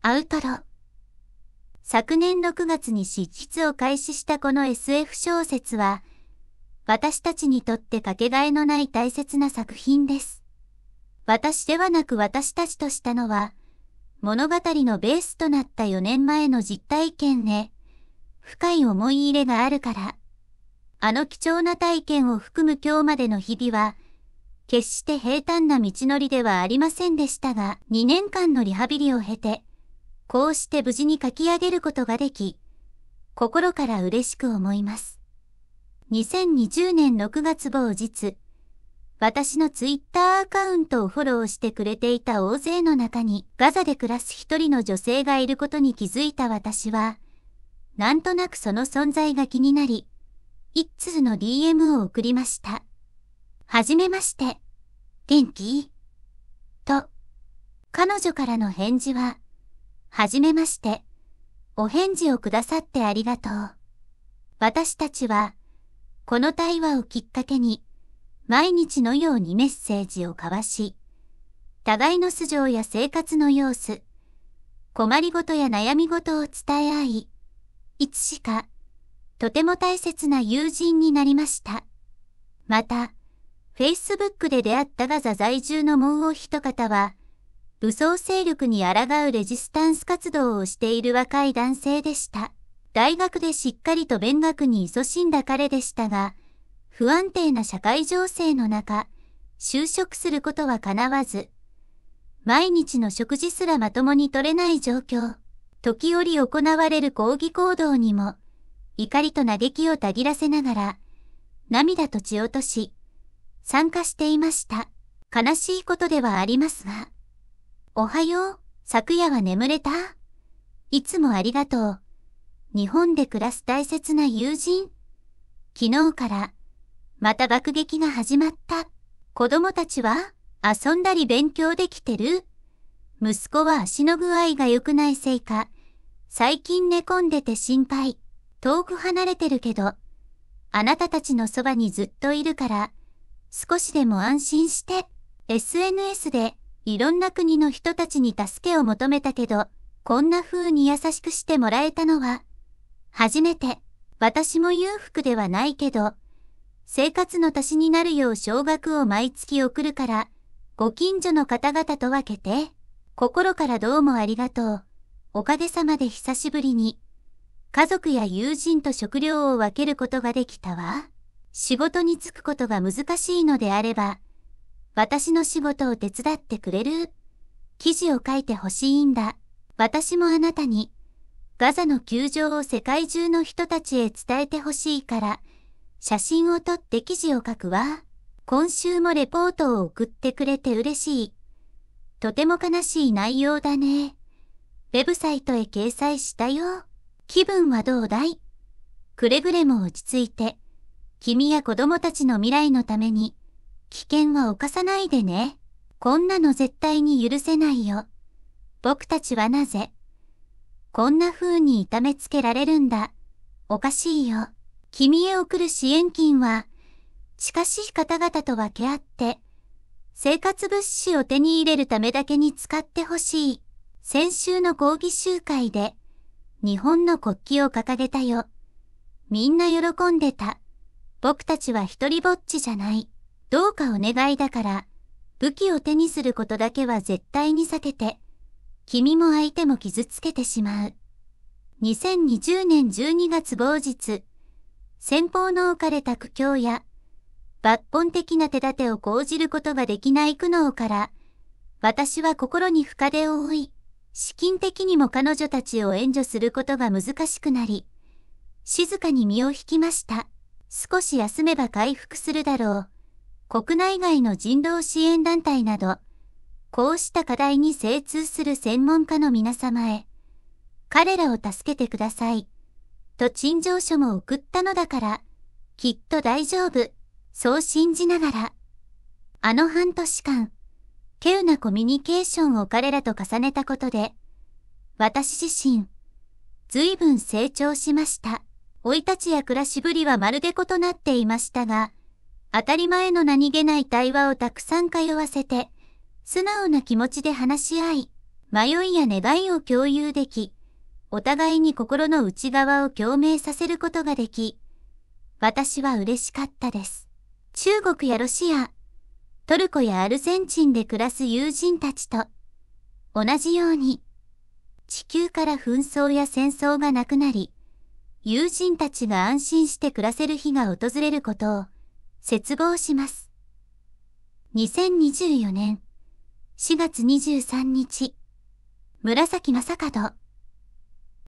アウトロ。昨年6月に執筆を開始したこの SF 小説は、私たちにとってかけがえのない大切な作品です。私ではなく私たちとしたのは、物語のベースとなった4年前の実体験ね、深い思い入れがあるから、あの貴重な体験を含む今日までの日々は、決して平坦な道のりではありませんでしたが、2年間のリハビリを経て、こうして無事に書き上げることができ、心から嬉しく思います。2020年6月某日、私のツイッターアカウントをフォローしてくれていた大勢の中にガザで暮らす一人の女性がいることに気づいた私は、なんとなくその存在が気になり、一通の DM を送りました。はじめまして。元気と、彼女からの返事は、はじめまして。お返事をくださってありがとう。私たちは、この対話をきっかけに、毎日のようにメッセージを交わし、互いの素性や生活の様子、困りごとや悩みごとを伝え合い、いつしか、とても大切な友人になりました。また、Facebook で出会ったガザ在住のもうお一方は、武装勢力に抗うレジスタンス活動をしている若い男性でした。大学でしっかりと勉学に勤しんだ彼でしたが、不安定な社会情勢の中、就職することは叶わず、毎日の食事すらまともに取れない状況、時折行われる抗議行動にも、怒りと嘆きをたぎらせながら、涙と血を落とし、参加していました。悲しいことではありますが。おはよう、昨夜は眠れたいつもありがとう。日本で暮らす大切な友人。昨日から、また爆撃が始まった。子供たちは遊んだり勉強できてる息子は足の具合が良くないせいか、最近寝込んでて心配。遠く離れてるけど、あなたたちのそばにずっといるから、少しでも安心して、SNS でいろんな国の人たちに助けを求めたけど、こんな風に優しくしてもらえたのは、初めて、私も裕福ではないけど、生活の足しになるよう少額を毎月送るから、ご近所の方々と分けて、心からどうもありがとう。おかげさまで久しぶりに、家族や友人と食料を分けることができたわ。仕事に就くことが難しいのであれば、私の仕事を手伝ってくれる記事を書いてほしいんだ。私もあなたに、ガザの窮状を世界中の人たちへ伝えてほしいから、写真を撮って記事を書くわ。今週もレポートを送ってくれて嬉しい。とても悲しい内容だね。ウェブサイトへ掲載したよ。気分はどうだいくれぐれも落ち着いて、君や子供たちの未来のために、危険は犯さないでね。こんなの絶対に許せないよ。僕たちはなぜ、こんな風に痛めつけられるんだ。おかしいよ。君へ送る支援金は、近しい方々と分け合って、生活物資を手に入れるためだけに使ってほしい。先週の講義集会で、日本の国旗を掲げたよ。みんな喜んでた。僕たちは一人ぼっちじゃない。どうかお願いだから、武器を手にすることだけは絶対に避けて、君も相手も傷つけてしまう。2020年12月某日、先方の置かれた苦境や、抜本的な手立てを講じることができない苦悩から、私は心に深手を負い、資金的にも彼女たちを援助することが難しくなり、静かに身を引きました。少し休めば回復するだろう。国内外の人道支援団体など、こうした課題に精通する専門家の皆様へ、彼らを助けてください。と陳情書も送ったのだから、きっと大丈夫、そう信じながら。あの半年間、稀有なコミュニケーションを彼らと重ねたことで、私自身、随分成長しました。生い立ちや暮らしぶりはまるで異なっていましたが、当たり前の何気ない対話をたくさん通わせて、素直な気持ちで話し合い、迷いや願いを共有でき、お互いに心の内側を共鳴させることができ、私は嬉しかったです。中国やロシア、トルコやアルゼンチンで暮らす友人たちと、同じように、地球から紛争や戦争がなくなり、友人たちが安心して暮らせる日が訪れることを、接合します。2024年4月23日、紫正門。